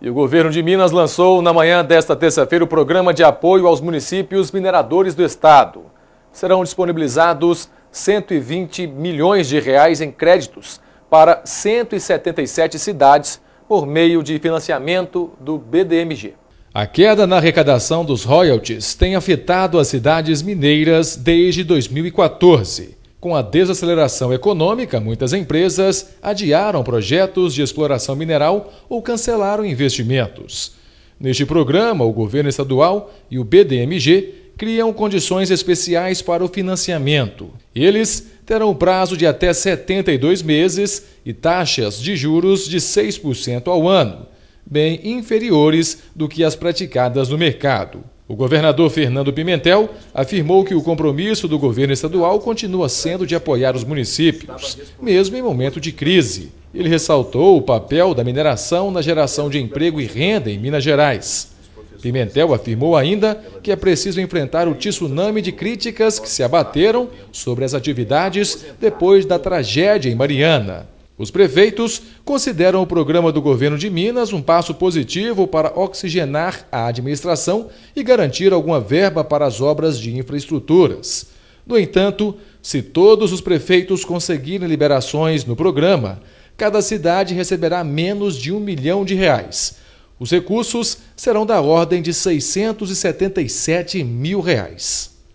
E o governo de Minas lançou na manhã desta terça-feira o programa de apoio aos municípios mineradores do estado. Serão disponibilizados 120 milhões de reais em créditos para 177 cidades por meio de financiamento do BDMG. A queda na arrecadação dos royalties tem afetado as cidades mineiras desde 2014. Com a desaceleração econômica, muitas empresas adiaram projetos de exploração mineral ou cancelaram investimentos. Neste programa, o governo estadual e o BDMG criam condições especiais para o financiamento. Eles terão prazo de até 72 meses e taxas de juros de 6% ao ano, bem inferiores do que as praticadas no mercado. O governador Fernando Pimentel afirmou que o compromisso do governo estadual continua sendo de apoiar os municípios, mesmo em momento de crise. Ele ressaltou o papel da mineração na geração de emprego e renda em Minas Gerais. Pimentel afirmou ainda que é preciso enfrentar o tsunami de críticas que se abateram sobre as atividades depois da tragédia em Mariana. Os prefeitos consideram o programa do governo de Minas um passo positivo para oxigenar a administração e garantir alguma verba para as obras de infraestruturas. No entanto, se todos os prefeitos conseguirem liberações no programa, cada cidade receberá menos de um milhão de reais. Os recursos serão da ordem de 677 mil reais.